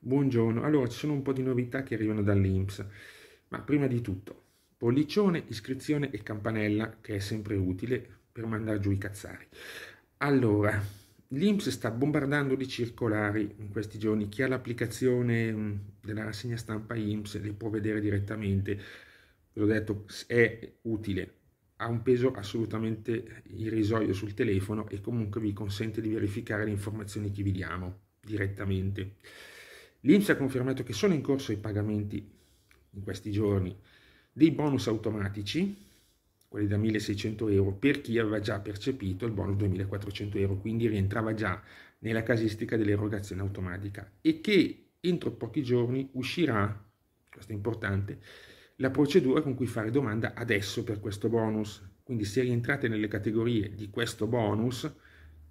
Buongiorno, allora ci sono un po' di novità che arrivano dall'Inps, ma prima di tutto, pollicione, iscrizione e campanella che è sempre utile per mandare giù i cazzari. Allora, l'Inps sta bombardando di circolari in questi giorni, chi ha l'applicazione mm, della rassegna stampa Inps le può vedere direttamente, ve l'ho detto, è utile, ha un peso assolutamente irrisorio sul telefono e comunque vi consente di verificare le informazioni che vi diamo direttamente. L'Inps ha confermato che sono in corso i pagamenti in questi giorni dei bonus automatici, quelli da 1600 euro, per chi aveva già percepito il bonus 2400 euro, quindi rientrava già nella casistica dell'erogazione automatica e che entro pochi giorni uscirà, questo è importante, la procedura con cui fare domanda adesso per questo bonus. Quindi se rientrate nelle categorie di questo bonus,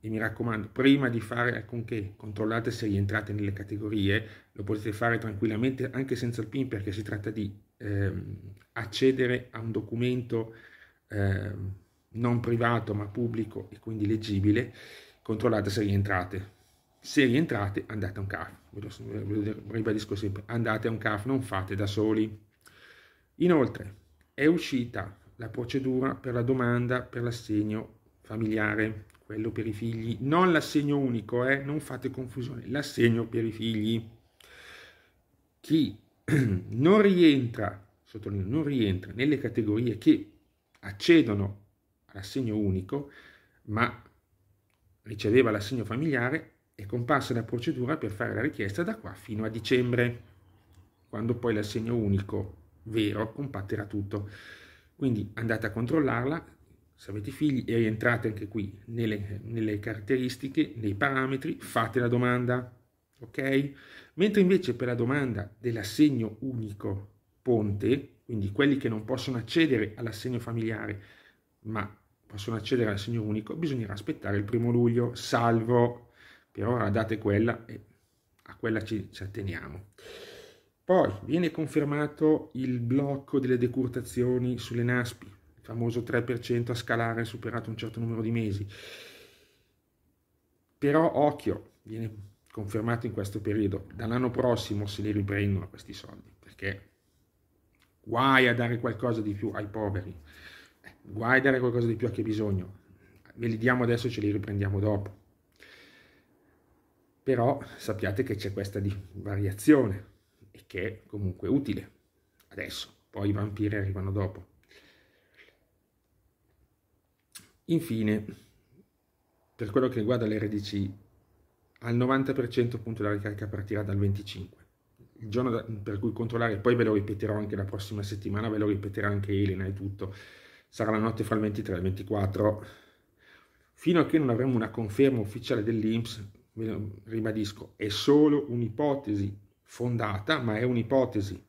e mi raccomando, prima di fare alcunché, controllate se rientrate nelle categorie, lo potete fare tranquillamente anche senza il PIN perché si tratta di ehm, accedere a un documento ehm, non privato ma pubblico e quindi leggibile, controllate se rientrate. Se rientrate andate a un CAF, ribadisco sempre, andate a un CAF, non fate da soli. Inoltre è uscita la procedura per la domanda per l'assegno familiare quello per i figli, non l'assegno unico, eh? non fate confusione, l'assegno per i figli. Chi non rientra, sottolineo, non rientra nelle categorie che accedono all'assegno unico, ma riceveva l'assegno familiare, è comparsa la procedura per fare la richiesta da qua fino a dicembre, quando poi l'assegno unico vero compatterà tutto. Quindi andate a controllarla, se avete figli e rientrate anche qui nelle, nelle caratteristiche, nei parametri, fate la domanda, ok? Mentre invece per la domanda dell'assegno unico ponte, quindi quelli che non possono accedere all'assegno familiare, ma possono accedere all'assegno unico, bisognerà aspettare il primo luglio, salvo per ora la data quella e a quella ci, ci atteniamo. Poi viene confermato il blocco delle decurtazioni sulle NASPI, famoso 3% a scalare superato un certo numero di mesi. Però occhio, viene confermato in questo periodo, dall'anno prossimo se li riprendono questi soldi, perché guai a dare qualcosa di più ai poveri, eh, guai a dare qualcosa di più a chi ha bisogno, ve li diamo adesso e ce li riprendiamo dopo. Però sappiate che c'è questa variazione e che è comunque utile adesso, poi i vampiri arrivano dopo. Infine, per quello che riguarda l'RDC, al 90% appunto la ricarica partirà dal 25. Il giorno da, per cui controllare, poi ve lo ripeterò anche la prossima settimana, ve lo ripeterà anche Elena e tutto, sarà la notte fra il 23 e il 24. Fino a che non avremo una conferma ufficiale dell'Inps, ribadisco, è solo un'ipotesi fondata, ma è un'ipotesi.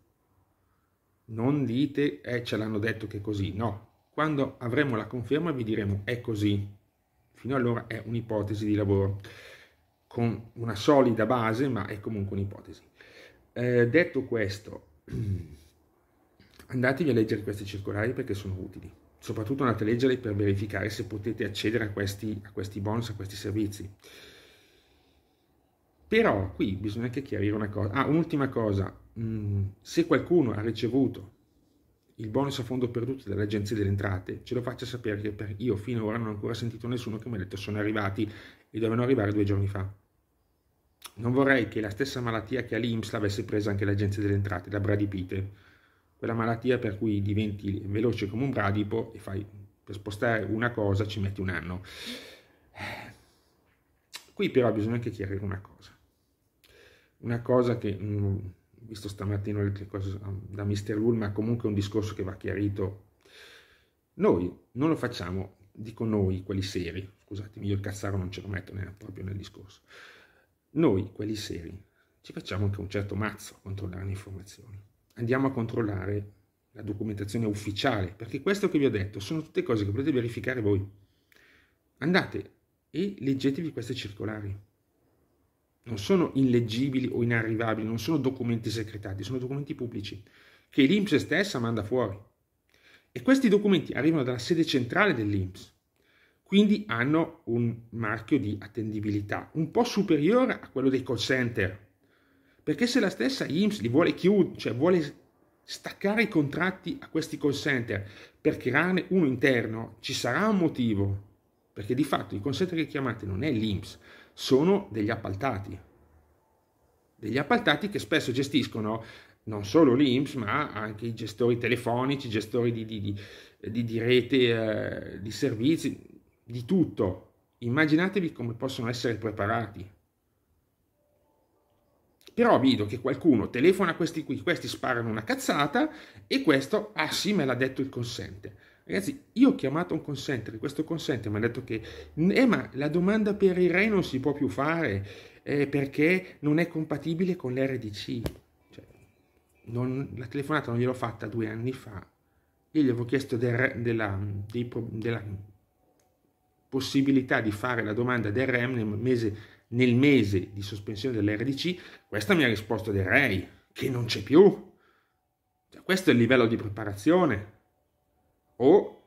Non dite, eh, ce l'hanno detto che è così, no, quando avremo la conferma vi diremo è così. Fino allora è un'ipotesi di lavoro con una solida base, ma è comunque un'ipotesi. Eh, detto questo, andatevi a leggere questi circolari perché sono utili. Soprattutto andate a leggerli per verificare se potete accedere a questi, a questi bonus, a questi servizi. Però qui bisogna anche chiarire una cosa. Ah, un'ultima cosa. Mm, se qualcuno ha ricevuto il bonus a fondo perduto dell'agenzia delle entrate, ce lo faccia sapere che io finora non ho ancora sentito nessuno che mi ha detto sono arrivati e dovevano arrivare due giorni fa. Non vorrei che la stessa malattia che ha l'IMS l'avesse presa anche l'agenzia delle entrate, la bradipite, quella malattia per cui diventi veloce come un bradipo e fai, per spostare una cosa ci metti un anno. Qui però bisogna anche chiarire una cosa, una cosa che... Mh, mm, visto stamattina le cose ehm, da Mr. Lul, ma comunque è un discorso che va chiarito. Noi non lo facciamo, dico noi, quelli seri, scusatemi, io il cazzaro non ce lo metto neanche proprio nel discorso. Noi, quelli seri, ci facciamo anche un certo mazzo a controllare le informazioni. Andiamo a controllare la documentazione ufficiale, perché questo che vi ho detto sono tutte cose che potete verificare voi. Andate e leggetevi queste circolari non sono illeggibili o inarrivabili, non sono documenti segretati, sono documenti pubblici che l'INPS stessa manda fuori. E questi documenti arrivano dalla sede centrale dell'INPS, quindi hanno un marchio di attendibilità un po' superiore a quello dei call center, perché se la stessa IMS li vuole chiudere, cioè vuole staccare i contratti a questi call center per crearne uno interno, ci sarà un motivo, perché di fatto il call center che chiamate non è l'INPS, sono degli appaltati, degli appaltati che spesso gestiscono non solo l'IMSS, ma anche i gestori telefonici, i gestori di, di, di, di rete, eh, di servizi, di tutto. Immaginatevi come possono essere preparati. Però vedo che qualcuno telefona a questi qui, questi sparano una cazzata e questo, ah sì, me l'ha detto il consente. Ragazzi, io ho chiamato un consente, questo consenter mi ha detto che eh, ma la domanda per il re non si può più fare eh, perché non è compatibile con l'RDC. Cioè, non, la telefonata non gliel'ho fatta due anni fa. Io gli avevo chiesto del, della, dei, della possibilità di fare la domanda del REM nel mese, nel mese di sospensione dell'RDC, questa mi ha risposto del REI, che non c'è più. Cioè, questo è il livello di preparazione Oh,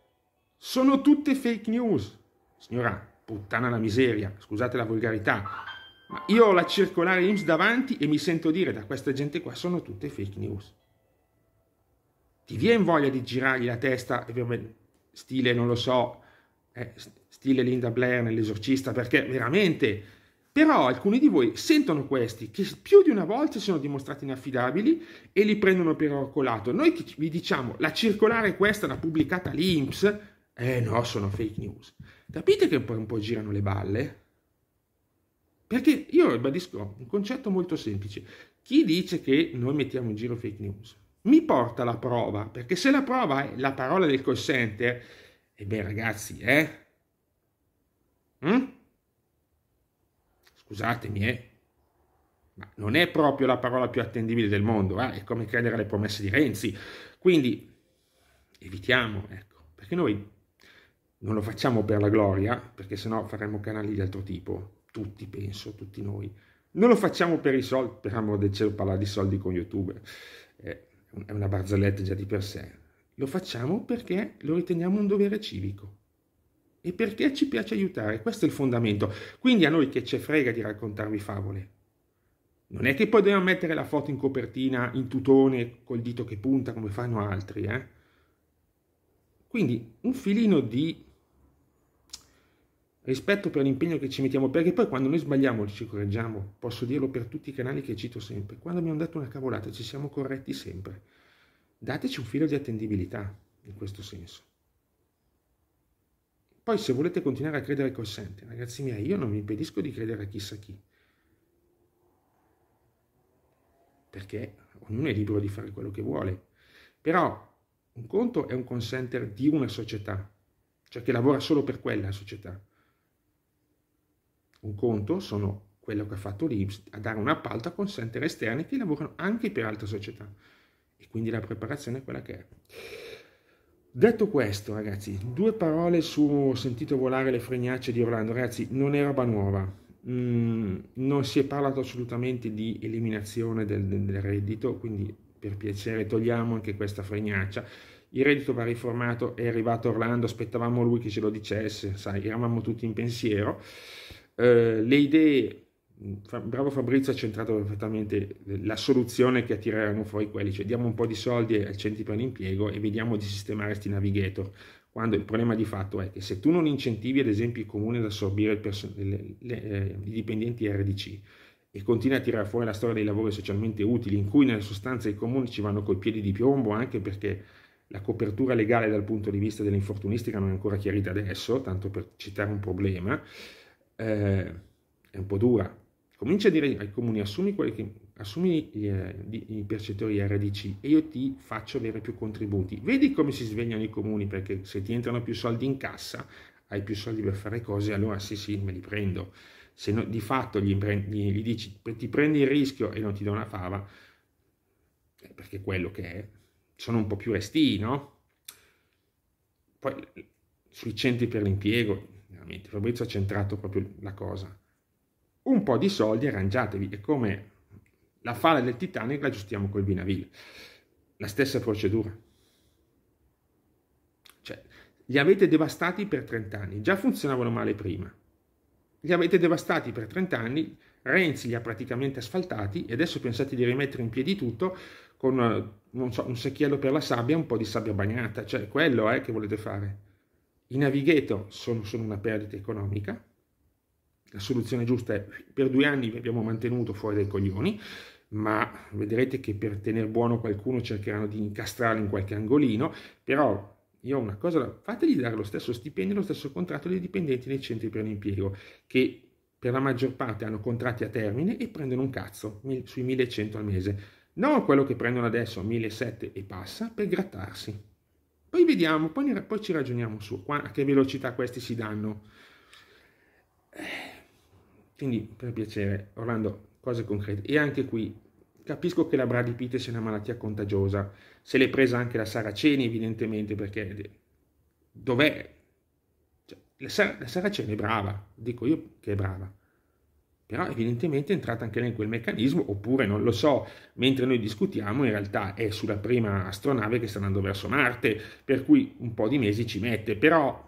sono tutte fake news. Signora, puttana la miseria, scusate la volgarità, ma io ho la circolare IMSS davanti e mi sento dire da questa gente qua sono tutte fake news. Ti viene voglia di girargli la testa, eh, stile, non lo so, eh, stile Linda Blair nell'esorcista, perché veramente però alcuni di voi sentono questi che più di una volta sono dimostrati inaffidabili e li prendono per oro colato. Noi vi diciamo la circolare questa l'ha pubblicata l'Inps, eh no, sono fake news. Capite che poi un po' girano le balle? Perché io ribadisco un concetto molto semplice. Chi dice che noi mettiamo in giro fake news? Mi porta la prova, perché se la prova è la parola del call center, e eh beh ragazzi, eh? Mm? scusatemi, eh, ma non è proprio la parola più attendibile del mondo, eh? è come credere alle promesse di Renzi. Quindi evitiamo, ecco, perché noi non lo facciamo per la gloria, perché sennò faremmo canali di altro tipo, tutti penso, tutti noi. Non lo facciamo per i soldi, per amore del cielo parlare di soldi con YouTube, è una barzelletta già di per sé. Lo facciamo perché lo riteniamo un dovere civico e perché ci piace aiutare. Questo è il fondamento. Quindi a noi che ce frega di raccontarvi favole. Non è che poi dobbiamo mettere la foto in copertina in tutone col dito che punta come fanno altri. Eh? Quindi un filino di rispetto per l'impegno che ci mettiamo, perché poi quando noi sbagliamo ci correggiamo, posso dirlo per tutti i canali che cito sempre, quando abbiamo dato una cavolata ci siamo corretti sempre. Dateci un filo di attendibilità in questo senso. Poi se volete continuare a credere col center, ragazzi miei, io non mi impedisco di credere a chissà chi. Perché ognuno è libero di fare quello che vuole. Però un conto è un consenter di una società, cioè che lavora solo per quella società. Un conto sono quello che ha fatto l'Ips, a dare un appalto a consenter esterni che lavorano anche per altre società. E quindi la preparazione è quella che è. Detto questo, ragazzi, due parole su sentito volare le fregnacce di Orlando. Ragazzi, non è roba nuova. Mm, non si è parlato assolutamente di eliminazione del, del, del, reddito, quindi per piacere togliamo anche questa fregnaccia. Il reddito va riformato, è arrivato Orlando, aspettavamo lui che ce lo dicesse, sai, eravamo tutti in pensiero. Eh, le idee bravo Fabrizio ha centrato perfettamente la soluzione che attireranno fuori quelli, cioè diamo un po' di soldi al centri per l'impiego e vediamo di sistemare questi navigator, quando il problema di fatto è che se tu non incentivi ad esempio il comune ad assorbire le, le, eh, i dipendenti RDC e continui a tirare fuori la storia dei lavori socialmente utili in cui nella sostanza i comuni ci vanno coi piedi di piombo anche perché la copertura legale dal punto di vista dell'infortunistica non è ancora chiarita adesso, tanto per citare un problema, eh, è un po' dura, comincia a dire ai comuni assumi, che, assumi eh, di, i percettori RDC e io ti faccio avere più contributi. Vedi come si svegliano i comuni perché se ti entrano più soldi in cassa hai più soldi per fare cose, allora sì sì me li prendo. Se no, di fatto gli, gli, gli dici ti prendi il rischio e non ti do una fava, eh, perché quello che è, sono un po' più restii, no? Poi sui centri per l'impiego, veramente Fabrizio ha centrato proprio la cosa un po' di soldi, arrangiatevi. È come la fala del Titanic la aggiustiamo col Vinaville. La stessa procedura. Cioè, li avete devastati per 30 anni, già funzionavano male prima. Li avete devastati per 30 anni, Renzi li ha praticamente asfaltati e adesso pensate di rimettere in piedi tutto con so, un secchiello per la sabbia, e un po' di sabbia bagnata, cioè quello è che volete fare. I navigator sono, sono una perdita economica, la soluzione giusta è per due anni vi abbiamo mantenuto fuori dai coglioni, ma vedrete che per tenere buono qualcuno cercheranno di incastrarlo in qualche angolino, però io ho una cosa, fategli dare lo stesso stipendio, lo stesso contratto dei dipendenti nei centri per l'impiego, che per la maggior parte hanno contratti a termine e prendono un cazzo sui 1100 al mese, non quello che prendono adesso 1700 e passa per grattarsi. Poi vediamo, poi, poi ci ragioniamo su a che velocità questi si danno. Eh quindi, per piacere, Orlando, cose concrete. E anche qui, capisco che la bradipite sia una malattia contagiosa, se l'è presa anche la Saraceni evidentemente, perché eh, dov'è? Cioè, la, Sar- la Saraceni è brava, dico io che è brava, però evidentemente è entrata anche lei in quel meccanismo, oppure non lo so, mentre noi discutiamo in realtà è sulla prima astronave che sta andando verso Marte, per cui un po' di mesi ci mette, però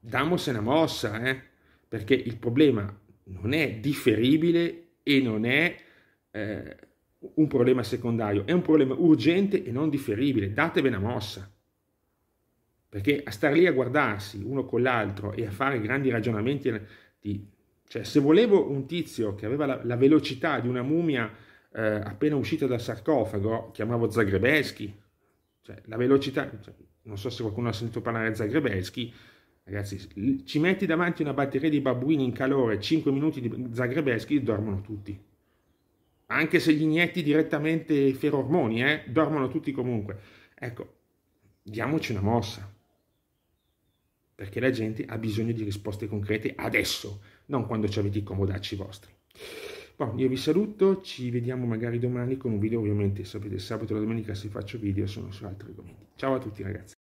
damosene una mossa, eh? perché il problema non è differibile e non è eh, un problema secondario, è un problema urgente e non differibile, datevi una mossa. Perché a star lì a guardarsi uno con l'altro e a fare grandi ragionamenti, di, cioè se volevo un tizio che aveva la, la velocità di una mummia eh, appena uscita dal sarcofago, chiamavo Zagrebeschi, cioè la velocità, cioè, non so se qualcuno ha sentito parlare di Zagrebeschi, Ragazzi, ci metti davanti una batteria di babbuini in calore, 5 minuti di zagrebeschi, dormono tutti. Anche se gli inietti direttamente i ferormoni, eh, dormono tutti comunque. Ecco, diamoci una mossa. Perché la gente ha bisogno di risposte concrete adesso, non quando ci avete i comodacci vostri. Bon, io vi saluto, ci vediamo magari domani con un video, ovviamente sapete, sabato e la domenica se faccio video sono su altri argomenti. Ciao a tutti ragazzi.